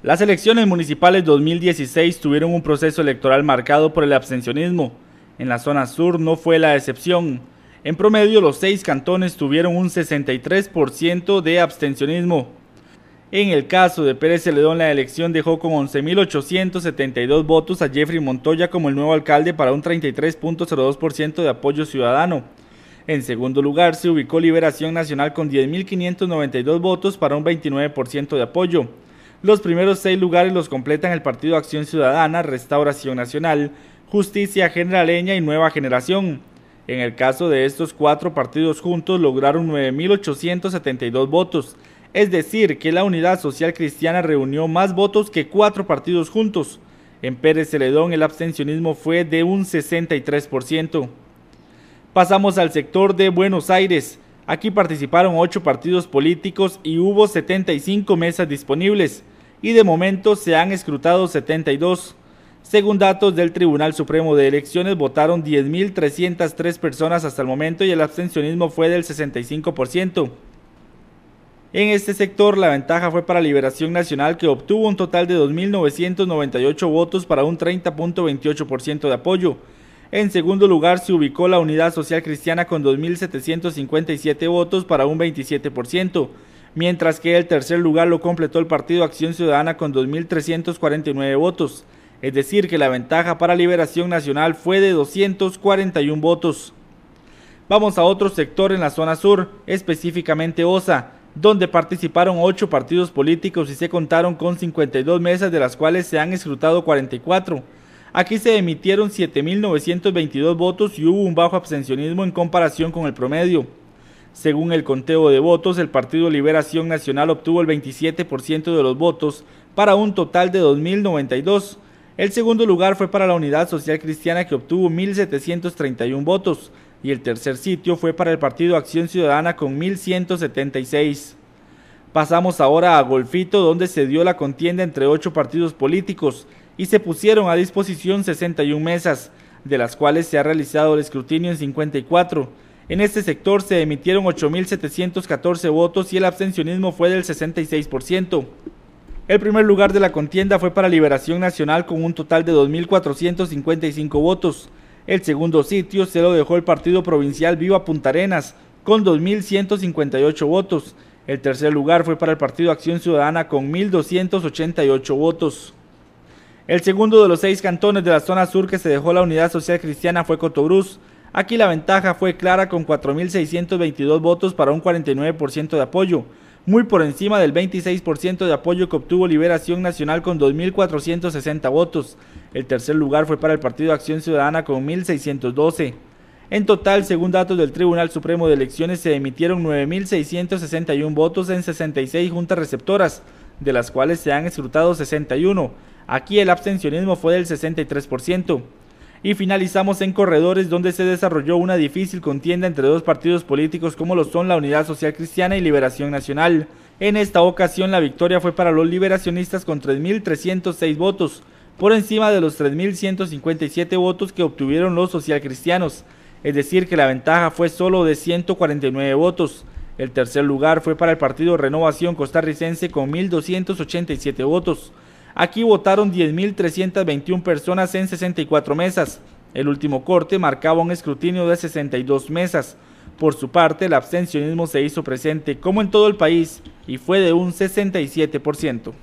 Las elecciones municipales 2016 tuvieron un proceso electoral marcado por el abstencionismo. En la zona sur no fue la excepción. En promedio, los seis cantones tuvieron un 63% de abstencionismo. En el caso de Pérez Celedón, la elección dejó con 11.872 votos a Jeffrey Montoya como el nuevo alcalde para un 33.02% de apoyo ciudadano. En segundo lugar, se ubicó Liberación Nacional con 10.592 votos para un 29% de apoyo. Los primeros seis lugares los completan el Partido Acción Ciudadana, Restauración Nacional, Justicia Generaleña y Nueva Generación. En el caso de estos cuatro partidos juntos lograron 9.872 votos, es decir, que la Unidad Social Cristiana reunió más votos que cuatro partidos juntos. En Pérez Celedón el abstencionismo fue de un 63%. Pasamos al sector de Buenos Aires. Aquí participaron ocho partidos políticos y hubo 75 mesas disponibles y de momento se han escrutado 72. Según datos del Tribunal Supremo de Elecciones, votaron 10.303 personas hasta el momento y el abstencionismo fue del 65%. En este sector, la ventaja fue para Liberación Nacional, que obtuvo un total de 2.998 votos para un 30.28% de apoyo. En segundo lugar, se ubicó la Unidad Social Cristiana con 2.757 votos para un 27% mientras que el tercer lugar lo completó el Partido Acción Ciudadana con 2.349 votos, es decir, que la ventaja para Liberación Nacional fue de 241 votos. Vamos a otro sector en la zona sur, específicamente OSA, donde participaron ocho partidos políticos y se contaron con 52 mesas de las cuales se han escrutado 44. Aquí se emitieron 7.922 votos y hubo un bajo abstencionismo en comparación con el promedio. Según el conteo de votos, el Partido Liberación Nacional obtuvo el 27% de los votos para un total de 2.092. El segundo lugar fue para la Unidad Social Cristiana que obtuvo 1.731 votos y el tercer sitio fue para el Partido Acción Ciudadana con 1.176. Pasamos ahora a Golfito, donde se dio la contienda entre ocho partidos políticos y se pusieron a disposición 61 mesas, de las cuales se ha realizado el escrutinio en 54 en este sector se emitieron 8.714 votos y el abstencionismo fue del 66%. El primer lugar de la contienda fue para Liberación Nacional con un total de 2.455 votos. El segundo sitio se lo dejó el partido provincial Viva Punta Arenas con 2.158 votos. El tercer lugar fue para el partido Acción Ciudadana con 1.288 votos. El segundo de los seis cantones de la zona sur que se dejó la Unidad Social Cristiana fue Cotobruz. Aquí la ventaja fue clara con 4.622 votos para un 49% de apoyo, muy por encima del 26% de apoyo que obtuvo Liberación Nacional con 2.460 votos. El tercer lugar fue para el Partido Acción Ciudadana con 1.612. En total, según datos del Tribunal Supremo de Elecciones, se emitieron 9.661 votos en 66 juntas receptoras, de las cuales se han escrutado 61. Aquí el abstencionismo fue del 63%. Y finalizamos en Corredores, donde se desarrolló una difícil contienda entre dos partidos políticos como lo son la Unidad Social Cristiana y Liberación Nacional. En esta ocasión la victoria fue para los liberacionistas con 3.306 votos, por encima de los 3.157 votos que obtuvieron los socialcristianos, es decir que la ventaja fue solo de 149 votos. El tercer lugar fue para el partido Renovación Costarricense con 1.287 votos. Aquí votaron 10.321 personas en 64 mesas. El último corte marcaba un escrutinio de 62 mesas. Por su parte, el abstencionismo se hizo presente como en todo el país y fue de un 67%.